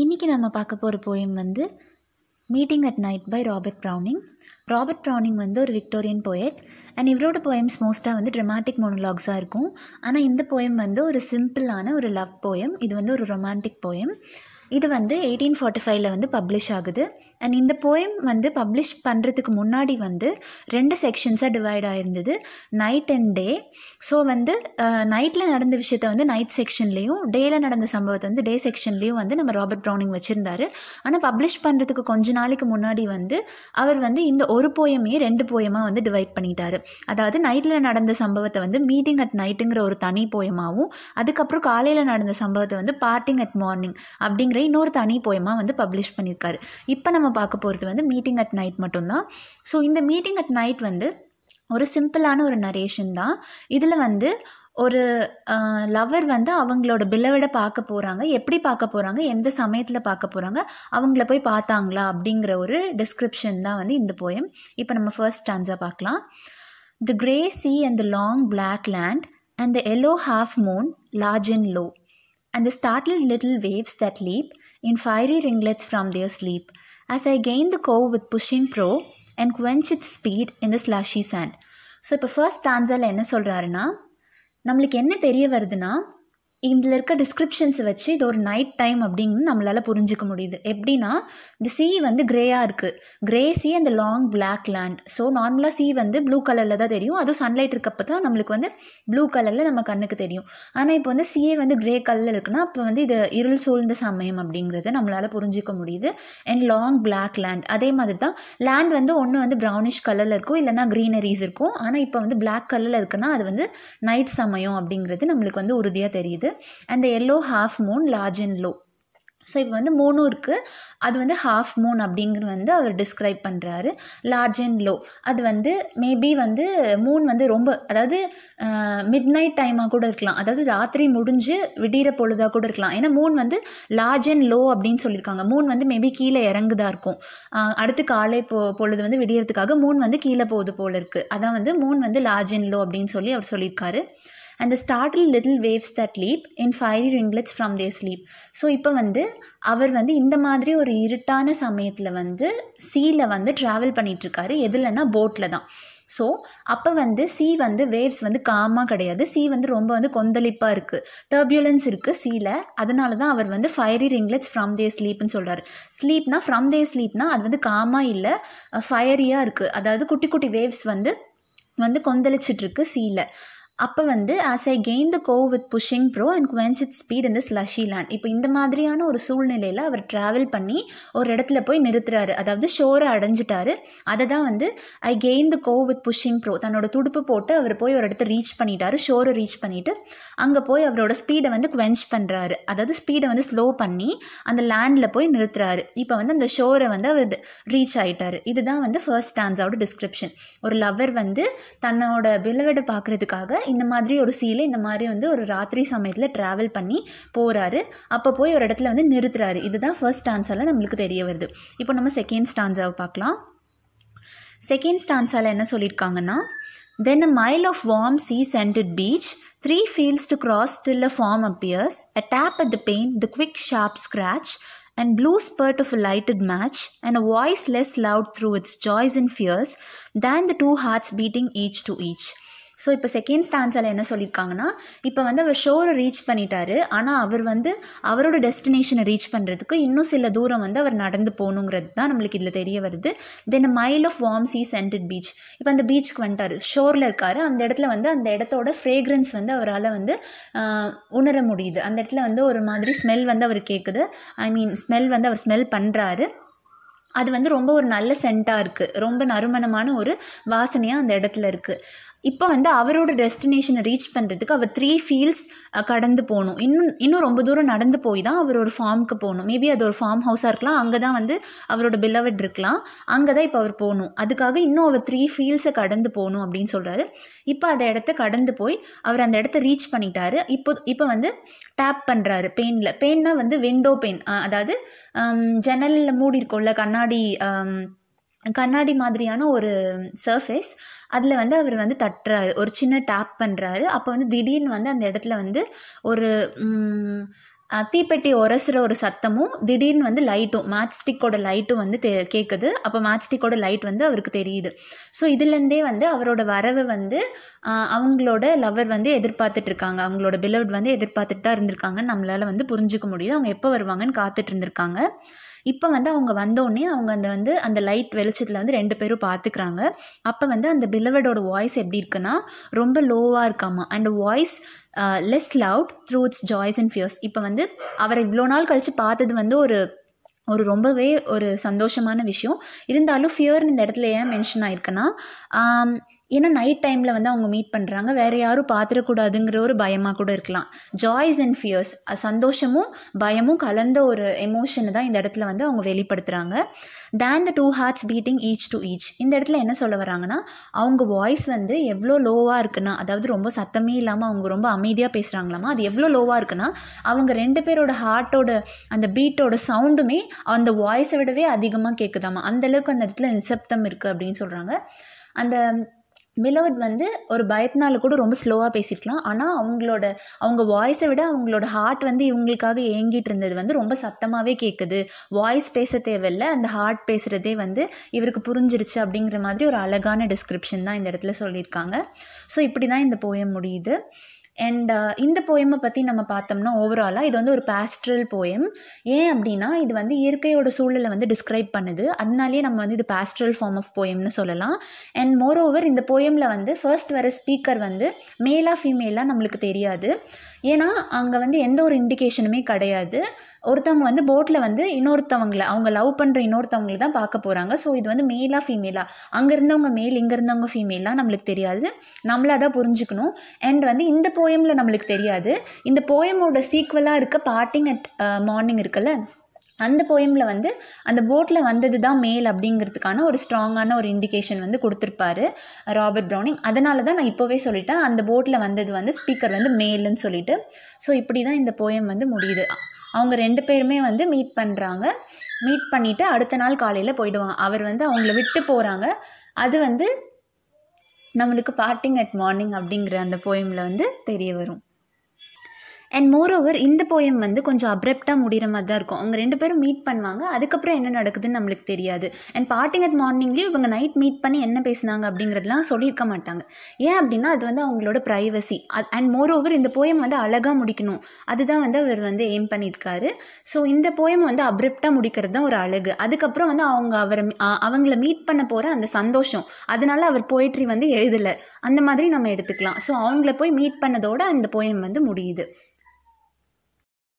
இன்றைக்கி நம்ம பார்க்க போகிற போயம் வந்து meeting at night by Robert Browning Robert Browning வந்து ஒரு விக்டோரியன் போயட் அண்ட் இவரோட போயம்ஸ் மோஸ்ட்டாக வந்து ட்ரமாட்டிக் மோனலாக்ஸாக இருக்கும் ஆனால் இந்த போயம் வந்து ஒரு சிம்பிளான ஒரு லவ் போயம் இது வந்து ஒரு ரொமான்டிக் போயம் இது வந்து எயிட்டீன் ஃபார்ட்டி ஃபைவ்ல வந்து பப்ளிஷ் ஆகுது அண்ட் இந்த போயம் வந்து பப்ளிஷ் பண்ணுறதுக்கு முன்னாடி வந்து ரெண்டு செக்ஷன்ஸாக டிவைட் ஆகிருந்தது நைட் அண்ட் டே ஸோ வந்து நைட்டில் நடந்த விஷயத்த வந்து நைட் செக்ஷன்லேயும் டேயில் நடந்த சம்பவத்தை வந்து டே செக்ஷன்லேயும் வந்து நம்ம ராபர்ட் ப்ரௌனிங் வச்சுருந்தாரு ஆனால் பப்ளிஷ் பண்ணுறதுக்கு கொஞ்ச நாளைக்கு முன்னாடி வந்து அவர் வந்து இந்த ஒரு போயமே ரெண்டு போயமாக வந்து டிவைட் பண்ணிட்டாரு அதாவது நைட்டில் நடந்த சம்பவத்தை வந்து மீட்டிங் அட் நைட்டுங்கிற ஒரு தனி போயமாகவும் அதுக்கப்புறம் காலையில் நடந்த சம்பவத்தை வந்து பார்ட்டிங் அட் மார்னிங் அப்படிங்கிற இன்னொரு தனி போயமாக வந்து பப்ளிஷ் பண்ணியிருக்காரு இப்போ நம்ம பார்க்க போகிறது வந்து மீட்டிங் அட் நைட் மட்டும்தான் ஸோ இந்த மீட்டிங் அட் நைட் வந்து ஒரு சிம்பிளான ஒரு நரேஷன் தான் இதில் வந்து ஒரு லவர் வந்து அவங்களோட பிலவிட பார்க்க போகிறாங்க எப்படி பார்க்க போகிறாங்க எந்த சமயத்தில் பார்க்க போகிறாங்க அவங்கள போய் பார்த்தாங்களா அப்படிங்கிற ஒரு டிஸ்கிரிப்ஷன் தான் வந்து இந்த போயம் இப்போ நம்ம ஃபர்ஸ்ட் ஸ்டான்ஸாக பார்க்கலாம் the grey sea and the long black land and the yellow half moon large and low and the startled little waves that leap in fiery ringlets from their sleep as I gain the curve with pushing pro and quench its speed in the slushy sand so இப்போ first டான்ஸாவில் என்ன சொல்கிறாருன்னா நம்மளுக்கு என்ன தெரிய வருதுன்னா இதில் இருக்க டிஸ்கிரிப்ஷன்ஸை வச்சு இது ஒரு நைட் டைம் அப்படின்னு நம்மளால் புரிஞ்சிக்க முடியுது எப்படின்னா இந்த சி வந்து க்ரேயாக இருக்குது க்ரே சி அந்த லாங் பிளாக் லேண்ட் ஸோ நார்மலாக சி வந்து ப்ளூ கலரில் தான் தெரியும் அதுவும் சன்லைட் இருக்கப்போ தான் நம்மளுக்கு வந்து ப்ளூ கலரில் நம்ம கண்ணுக்கு தெரியும் ஆனால் இப்போ வந்து சிஏ வந்து க்ரே கலரில் இருக்குன்னா அப்போ வந்து இது இருள் சூழ்ந்த சமயம் அப்படிங்கிறத நம்மளால் புரிஞ்சிக்க முடியுது அண்ட் லாங் பிளாக் லேண்ட் அதே மாதிரி தான் லேண்ட் வந்து ஒன்று வந்து ப்ரௌனிஷ் கலரில் இருக்கும் இல்லைனா க்ரீனரிஸ் இருக்கும் ஆனால் இப்போ வந்து பிளாக் கலரில் இருக்குன்னா அது வந்து நைட் சமயம் அப்படிங்கிறது நம்மளுக்கு வந்து உறுதியாக தெரியுது and the yellow half moon large and low so இப்போ வந்து மூணும் இருக்குது அது வந்து ஹாஃப் மூன் அப்படிங்கிற வந்து அவர் டிஸ்கிரைப் பண்ணுறாரு லார்ஜ் அண்ட் லோ அது வந்து மேபி வந்து மூன் வந்து ரொம்ப அதாவது மிட் நைட் டைமாக கூட இருக்கலாம் அதாவது ராத்திரி முடிஞ்சு விடிகிற பொழுதாக கூட இருக்கலாம் ஏன்னா மூன் வந்து லார்ஜ் அண்ட் லோ அப்படின்னு சொல்லியிருக்காங்க மூன் வந்து மேபி கீழே இறங்குதா இருக்கும் அடுத்து காலை போ பொழுது வந்து விடியறதுக்காக மூன் வந்து கீழே போகுது போல் இருக்குது அதான் வந்து மூன் வந்து லார்ஜ் அண்ட் லோ அப்படின்னு சொல்லி அவர் சொல்லியிருக்காரு and the startled little waves that leap in fiery ringlets from their sleep so இப்போ வந்து அவர் வந்து இந்த மாதிரி ஒரு இருட்டான சமயத்தில் வந்து சீல வந்து ட்ராவல் பண்ணிகிட்ருக்காரு எதுலன்னா போட்டில் தான் ஸோ அப்போ வந்து சி வந்து வேவ்ஸ் வந்து காமாக கிடையாது சி வந்து ரொம்ப வந்து கொந்தளிப்பாக இருக்குது டர்பியூலன்ஸ் இருக்குது சீல அதனால தான் அவர் வந்து ஃபயரி ரிங்லெட்ஸ் ஃப்ரம் தே ஸ்லீப்னு சொல்கிறார் ஸ்லீப்னா ஃப்ரம் தே ஸ்லீப்னா அது வந்து காமாக இல்லை ஃபயரியாக இருக்குது அதாவது குட்டி குட்டி வேவ்ஸ் வந்து வந்து கொந்தளிச்சிட்ருக்கு சீல அப்போ வந்து as I gain the cove with pushing prow and quench it speed இந்த ஸ்லஷி லேண்ட் இப்போ இந்த மாதிரியான ஒரு சூழ்நிலையில் அவர் ட்ராவல் பண்ணி ஒரு இடத்துல போய் நிறுத்துறாரு அதாவது ஷோரை அடைஞ்சிட்டாரு அதை தான் வந்து I gain the cove with pushing prow தன்னோட துடுப்பு போட்டு அவர் போய் ஒரு இடத்த ரீச் பண்ணிட்டாரு ஷோரை ரீச் பண்ணிவிட்டு அங்கே போய் அவரோட ஸ்பீடை வந்து குவென்ச் பண்ணுறாரு அதாவது ஸ்பீடை வந்து ஸ்லோ பண்ணி அந்த லேண்டில் போய் நிறுத்துறாரு இப்போ வந்து அந்த ஷோரை வந்து அவர் ரீச் ஆகிட்டார் இதுதான் வந்து ஃபர்ஸ்ட் ஸ்டாண்ட்ஸோட டிஸ்கிரிப்ஷன் ஒரு லவ்வர் வந்து தன்னோட பிலவடை பார்க்குறதுக்காக இந்த மாதிரி ஒரு சீலை இந்த மாதிரி வந்து ஒரு ராத்திரி சமயத்தில் ட்ராவல் பண்ணி போகிறாரு அப்போ போய் ஒரு இடத்துல வந்து நிறுத்துறாரு இதுதான் ஃபர்ஸ்ட் ஸ்டான்ஸால் நம்மளுக்கு தெரிய வருது இப்போ நம்ம செகண்ட் ஸ்டான்ஸாவை பார்க்கலாம் செகண்ட் ஸ்டான்ஸால் என்ன சொல்லியிருக்காங்கன்னா then a mile of warm sea scented beach three fields to cross till a farm appears a tap at the pane the quick sharp scratch and blue spurt of a lighted match and a voice less loud through its joys and fears than the two hearts beating each to each so இப்போ second ஸ்டான்ஸில் என்ன சொல்லியிருக்காங்கன்னா இப்போ வந்து அவர் ஷோரை reach பண்ணிட்டாரு ஆனால் அவர் வந்து அவரோட டெஸ்டினேஷனை ரீச் பண்ணுறதுக்கு இன்னும் சில தூரம் வந்து அவர் நடந்து போகணுங்கிறது தான் நம்மளுக்கு இதில் தெரிய வருது then mile of warm sea scented beach இப்போ அந்த பீச்சுக்கு வந்துட்டார் ஷோரில் இருக்கார் அந்த இடத்துல வந்து அந்த இடத்தோட ஃப்ரேக்ரன்ஸ் வந்து அவரால் வந்து உணர முடியுது அந்த இடத்துல வந்து ஒரு மாதிரி ஸ்மெல் வந்து அவர் கேட்குது ஐ மீன் ஸ்மெல் வந்து அவர் ஸ்மெல் பண்ணுறாரு அது வந்து ரொம்ப ஒரு நல்ல சென்ட்டாக இருக்குது ரொம்ப நறுமணமான ஒரு வாசனையாக அந்த இடத்துல இருக்குது இப்போ வந்து அவரோட டெஸ்டினேஷனை ரீச் பண்ணுறதுக்கு அவர் த்ரீ ஃபீல்ட்ஸ் கடந்து போகணும் இன்னும் இன்னும் ரொம்ப தூரம் நடந்து போய் தான் அவர் ஒரு ஃபார்முக்கு போகணும் மேபி அது ஒரு ஃபார்ம் ஹவுஸாக இருக்கலாம் அங்கே தான் வந்து அவரோட பில்லவட் இருக்கலாம் அங்கே தான் இப்போ அவர் போகணும் அதுக்காக இன்னும் அவர் த்ரீ ஃபீல்ஸை கடந்து போகணும் அப்படின்னு சொல்கிறாரு இப்போ அந்த இடத்த கடந்து போய் அவர் அந்த இடத்த ரீச் பண்ணிட்டாரு இப்போ இப்போ வந்து டேப் பண்ணுறாரு பெயினில் பெயின்னா வந்து விண்டோ பெயின் அதாவது ஜன்னலில் மூடி இருக்கோம்ல கண்ணாடி கண்ணாடி மாதிரியான ஒரு சர்ஃபேஸ் அதில் வந்து அவர் வந்து தட்டுறாரு ஒரு சின்ன டேப் பண்ணுறாரு அப்போ வந்து திடீர்னு வந்து அந்த இடத்துல வந்து ஒரு தீப்பெட்டி உரசுகிற ஒரு சத்தமும் திடீர்னு வந்து லைட்டும் மேட்ச் ஸ்டிக்கோட லைட்டும் வந்து தே கேட்குது அப்போ மேட்ச் ஸ்டிக்கோட லைட் வந்து அவருக்கு தெரியுது ஸோ இதுலேருந்தே வந்து அவரோட வரவு வந்து அவங்களோட லவர் வந்து எதிர்பார்த்துட்டு இருக்காங்க அவங்களோட பிலவுட் வந்து எதிர்பார்த்துட்டு தான் இருந்திருக்காங்கன்னு நம்மளால் வந்து புரிஞ்சுக்க முடியுது அவங்க எப்போ வருவாங்கன்னு காத்துட்டு இருந்திருக்காங்க இப்போ வந்து அவங்க வந்தோடனே அவங்க அந்த வந்து அந்த லைட் வெளிச்சத்தில் வந்து ரெண்டு பேரும் பார்த்துக்கிறாங்க அப்போ வந்து அந்த பிலவடோட வாய்ஸ் எப்படி இருக்குன்னா ரொம்ப லோவாக இருக்காமா and voice less loud through its joys and fears இப்போ வந்து அவரை இவ்வளோ நாள் கழித்து பார்த்தது வந்து ஒரு ஒரு ரொம்பவே ஒரு சந்தோஷமான விஷயம் இருந்தாலும் ஃபியர்னு இந்த இடத்துல ஏன் மென்ஷன் ஆயிருக்குன்னா ஏன்னா நைட் டைமில் வந்து அவங்க மீட் பண்ணுறாங்க வேறு யாரும் பார்த்துடக்கூடாதுங்கிற ஒரு பயமாக கூட இருக்கலாம் ஜாய்ஸ் அண்ட் ஃபியர்ஸ் சந்தோஷமும் பயமும் கலந்த ஒரு எமோஷனை தான் இந்த இடத்துல வந்து அவங்க வெளிப்படுத்துகிறாங்க than the two hearts beating each to each இந்த இடத்துல என்ன சொல்ல வராங்கன்னா அவங்க வாய்ஸ் வந்து எவ்வளோ லோவாக இருக்குன்னா அதாவது ரொம்ப சத்தமே இல்லாமல் அவங்க ரொம்ப அமைதியாக பேசுகிறாங்களாமா அது எவ்வளோ லோவாக இருக்குன்னா அவங்க ரெண்டு பேரோட ஹார்ட்டோட அந்த பீட்டோட சவுண்டுமே அந்த வாய்ஸை விடவே அதிகமாக கேட்குதாமா அந்தளவுக்கு அந்த இடத்துல நிசப்தம் இருக்குது அப்படின்னு சொல்கிறாங்க அந்த மிலவட் வந்து ஒரு பயத்தினால கூட ரொம்ப ஸ்லோவாக பேசிக்கலாம் ஆனால் அவங்களோட அவங்க வாய்ஸை விட அவங்களோட ஹார்ட் வந்து இவங்களுக்காக ஏங்கிட்டு இருந்தது வந்து ரொம்ப சத்தமாகவே கேட்குது வாய்ஸ் பேச தேவையில்ல அந்த ஹார்ட் பேசுகிறதே வந்து இவருக்கு புரிஞ்சிருச்சு அப்படிங்கிற மாதிரி ஒரு அழகான டிஸ்கிரிப்ஷன் தான் இந்த இடத்துல சொல்லியிருக்காங்க ஸோ இப்படி தான் இந்த போயம் முடியுது அண்ட் uh, இந்த போயமை பற்றி நம்ம பார்த்தோம்னா ஓவராலாக இது வந்து ஒரு பேஸ்ட்ரல் போயம் ஏன் அப்படின்னா இது வந்து இயற்கையோட சூழலை வந்து டிஸ்கிரைப் பண்ணுது அதனாலேயே நம்ம வந்து இது பேஸ்ட்ரல் ஃபார்ம் ஆஃப் போயம்னு சொல்லலாம் அண்ட் மோரோவர் இந்த போயமில் வந்து ஃபர்ஸ்ட் வர ஸ்பீக்கர் வந்து மேலாக ஃபீமேலாக நம்மளுக்கு தெரியாது ஏன்னா அங்கே வந்து எந்த ஒரு இண்டிகேஷனுமே கிடையாது ஒருத்தவங்க வந்து போட்டில் வந்து இன்னொருத்தவங்களை அவங்க லவ் பண்ணுற இன்னொருத்தவங்கள தான் பார்க்க போகிறாங்க ஸோ இது வந்து மேலாக ஃபீமேலாக அங்கே இருந்தவங்க மேல் இங்கே இருந்தவங்க ஃபீமேலாக நம்மளுக்கு தெரியாது நம்மளாக தான் புரிஞ்சுக்கணும் அண்ட் வந்து இந்த போயமில் நம்மளுக்கு தெரியாது இந்த போயமோட சீக்வலாக இருக்க பார்ட்டிங் அட் மார்னிங் இருக்குல்ல அந்த போயமில் வந்து அந்த போட்டில் வந்தது தான் மேல் அப்படிங்கிறதுக்கான ஒரு ஸ்ட்ராங்கான ஒரு இண்டிகேஷன் வந்து கொடுத்துருப்பாரு ராபர்ட் ப்ரௌனிங் அதனால தான் நான் இப்போவே சொல்லிட்டேன் அந்த போட்டில் வந்தது வந்து ஸ்பீக்கர் வந்து மேலுன்னு சொல்லிட்டு ஸோ இப்படி தான் இந்த போயம் வந்து முடியுது அவங்க ரெண்டு பேருமே வந்து மீட் பண்ணுறாங்க மீட் பண்ணிவிட்டு அடுத்த நாள் காலையில் போயிடுவாங்க அவர் வந்து அவங்கள விட்டு போகிறாங்க அது வந்து நம்மளுக்கு பார்ட்டிங் அட் மார்னிங் அப்படிங்கிற அந்த போயமில் வந்து தெரிய வரும் அண்ட் மோரோவர் இந்த போயம் வந்து கொஞ்சம் அப்ரப்டாக முடிகிற மாதிரி தான் இருக்கும் அவங்க ரெண்டு பேரும் மீட் பண்ணுவாங்க அதுக்கப்புறம் என்ன நடக்குதுன்னு நம்மளுக்கு தெரியாது அண்ட் பார்ட்டிங் அட் மார்னிங்லேயும் இவங்க நைட் மீட் பண்ணி என்ன பேசினாங்க அப்படிங்கிறதுலாம் சொல்லியிருக்க மாட்டாங்க ஏன் அப்படின்னா அது வந்து அவங்களோட ப்ரைவசி அண்ட் மோரோவர் இந்த போயம் வந்து அழகாக முடிக்கணும் அதுதான் வந்து அவர் வந்து எய்ம் பண்ணியிருக்காரு ஸோ இந்த போயம் வந்து அப்ரப்டாக முடிக்கிறது தான் ஒரு அழகு அதுக்கப்புறம் வந்து அவங்க அவரை அவங்கள மீட் பண்ண போகிற அந்த சந்தோஷம் அதனால அவர் போயிட்ரி வந்து எழுதலை அந்த மாதிரி நம்ம எடுத்துக்கலாம் ஸோ அவங்கள போய் மீட் பண்ணதோட அந்த போயம் வந்து முடியுது